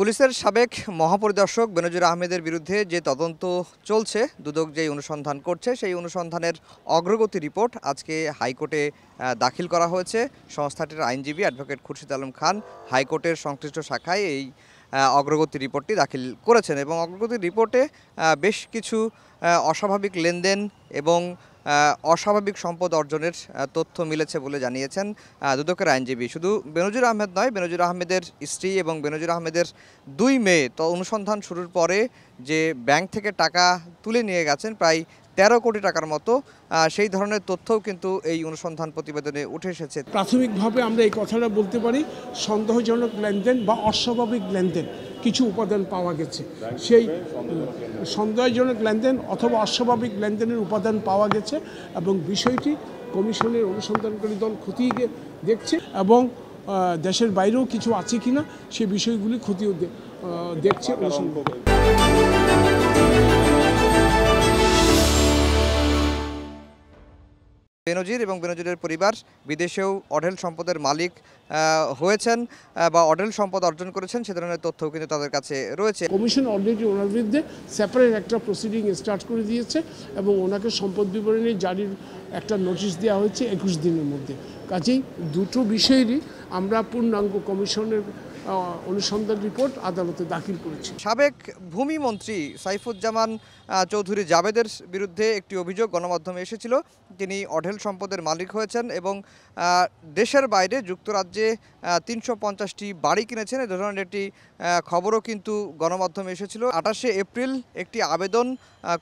পুলিশের সাবেক মহাপরিদর্শক বেনজুর আহমেদের বিরুদ্ধে যে তদন্ত চলছে দুদক যেই অনুসন্ধান করছে সেই অনুসন্ধানের অগ্রগতি রিপোর্ট আজকে হাইকোর্টে দাখিল করা হয়েছে সংস্থাটির আইনজীবী অ্যাডভোকেট খুরশিদ আলম খান হাইকোর্টের সংশ্লিষ্ট শাখায় এই অগ্রগতি রিপোর্টটি দাখিল করেছেন এবং অগ্রগতি রিপোর্টে বেশ কিছু অস্বাভাবিক লেনদেন এবং অস্বাভাবিক সম্পদ অর্জনের তথ্য মিলেছে বলে জানিয়েছেন দুদকের আইনজীবী শুধু বেনজির আহমেদ নয় বেনজির আহমেদের স্ত্রী এবং বেনজির আহমেদের দুই মেয়ে তো অনুসন্ধান শুরুর পরে যে ব্যাংক থেকে টাকা তুলে নিয়ে গেছেন প্রায় তেরো কোটি টাকার মতো সেই ধরনের তথ্যও কিন্তু এই অনুসন্ধান প্রতিবেদনে উঠে এসেছে প্রাথমিকভাবে আমরা এই কথাটা বলতে পারি সন্দেহজনক লেনদেন বা অস্বাভাবিক লেনদেন কিছু উপাদান পাওয়া গেছে সেই সন্দেহজনক লেনদেন অথবা অস্বাভাবিক লেনদেনের উপাদান পাওয়া গেছে এবং বিষয়টি কমিশনের অনুসন্ধানকারী দল খতিয়ে দেখছে এবং দেশের বাইরেও কিছু আছে কিনা সে বিষয়গুলি খতিয়ে দেখছে অনুসন্ধান বেনজির এবং বেনজিরের পরিবার বিদেশেও অঢেল সম্পদের মালিক হয়েছেন বা অঢেল সম্পদ অর্জন করেছেন সে ধরনের তথ্যও কিন্তু তাদের কাছে রয়েছে কমিশন অলরেডি ওনার বিরুদ্ধে সেপারেট একটা প্রসিডিং স্টার্ট করে দিয়েছে এবং ওনাকে সম্পদ বিবরণী জারির একটা নোটিশ দেওয়া হয়েছে একুশ দিনের মধ্যে কাজেই দুটো বিষয়েরই আমরা পূর্ণাঙ্গ কমিশনের অনুসন্ধান রিপোর্ট আদালতে দাখিল করেছে সাবেক ভূমি মন্ত্রী সাইফুজ্জামান চৌধুরী জাবেদের বিরুদ্ধে একটি অভিযোগ গণমাধ্যমে এসেছিল তিনি অঢেল সম্পদের মালিক হয়েছেন এবং দেশের বাইরে যুক্তরাজ্যে তিনশো পঞ্চাশটি বাড়ি কিনেছেন এ ধরনের একটি খবরও কিন্তু গণমাধ্যমে এসেছিল আঠাশে এপ্রিল একটি আবেদন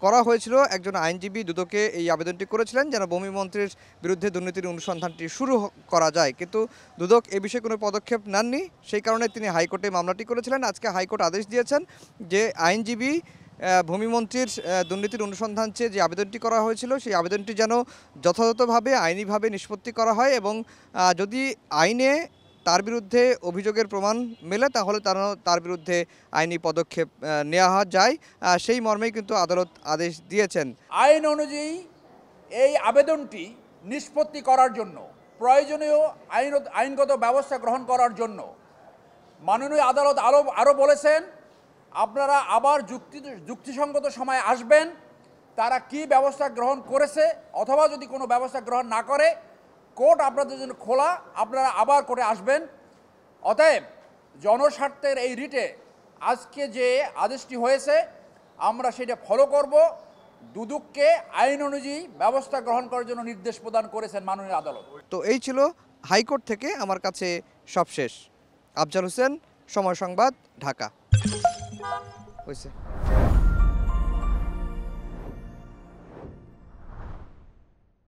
করা হয়েছিল একজন আইনজীবী দুদকে এই আবেদনটি করেছিলেন যেন ভূমিমন্ত্রীর বিরুদ্ধে দুর্নীতির অনুসন্ধানটি শুরু করা যায় কিন্তু দুদক এ বিষয়ে কোনো পদক্ষেপ নেননি সেই কারণে হয় তিনি হাইকোর্টে মামলাটি করেছিলেন আজকে হাইকোর্ট আদেশ দিয়েছেন যে আইনজীবী ভূমিমন্ত্রীর দুর্নীতির অনুসন্ধান চেয়ে যে আবেদনটি করা হয়েছিল সেই আবেদনটি যেন যথাযথভাবে আইনিভাবে নিষ্পত্তি করা হয় এবং যদি আইনে তার বিরুদ্ধে অভিযোগের প্রমাণ মেলে তাহলে তার তার বিরুদ্ধে আইনি পদক্ষেপ নেওয়া যায় সেই মর্মেই কিন্তু আদালত আদেশ দিয়েছেন আইন অনুযায়ী এই আবেদনটি নিষ্পত্তি করার জন্য প্রয়োজনীয় আইন আইনগত ব্যবস্থা গ্রহণ করার জন্য মাননীয় আদালত আরও আরও বলেছেন আপনারা আবার যুক্তি যুক্তিসঙ্গত সময়ে আসবেন তারা কি ব্যবস্থা গ্রহণ করেছে অথবা যদি কোনো ব্যবস্থা গ্রহণ না করে কোর্ট আপনাদের জন্য খোলা আপনারা আবার কোর্টে আসবেন অতএব জনস্বার্থের এই রিটে আজকে যে আদেশটি হয়েছে আমরা সেটা ফলো করব দুদুককে আইন অনুযায়ী ব্যবস্থা গ্রহণ করার জন্য নির্দেশ প্রদান করেছেন মাননীয় আদালত তো এই ছিল হাইকোর্ট থেকে আমার কাছে সবশেষ আফজাল হোসেন সময় সংবাদ ঢাকা হয়েছে